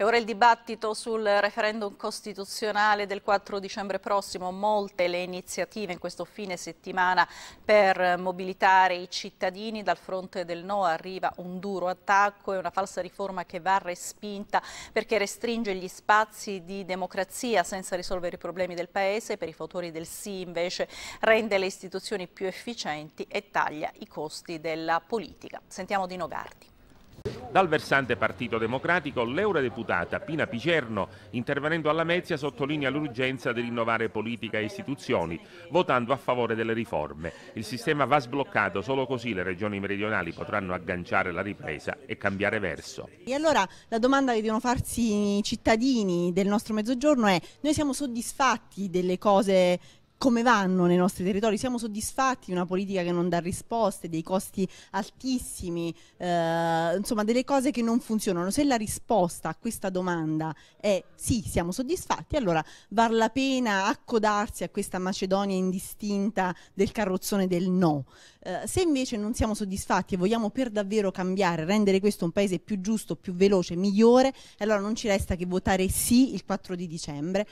E ora il dibattito sul referendum costituzionale del 4 dicembre prossimo, molte le iniziative in questo fine settimana per mobilitare i cittadini, dal fronte del no arriva un duro attacco e una falsa riforma che va respinta perché restringe gli spazi di democrazia senza risolvere i problemi del Paese, per i fautori del sì invece rende le istituzioni più efficienti e taglia i costi della politica. Sentiamo di Nogardi. Dal versante Partito Democratico, l'eurodeputata Pina Picerno, intervenendo alla Mezia, sottolinea l'urgenza di rinnovare politica e istituzioni, votando a favore delle riforme. Il sistema va sbloccato, solo così le regioni meridionali potranno agganciare la ripresa e cambiare verso. E allora la domanda che devono farsi i cittadini del nostro mezzogiorno è: noi siamo soddisfatti delle cose come vanno nei nostri territori? Siamo soddisfatti di una politica che non dà risposte, dei costi altissimi, eh, insomma delle cose che non funzionano. Se la risposta a questa domanda è sì, siamo soddisfatti, allora vale la pena accodarsi a questa Macedonia indistinta del carrozzone del no. Eh, se invece non siamo soddisfatti e vogliamo per davvero cambiare, rendere questo un paese più giusto, più veloce, migliore, allora non ci resta che votare sì il 4 di dicembre.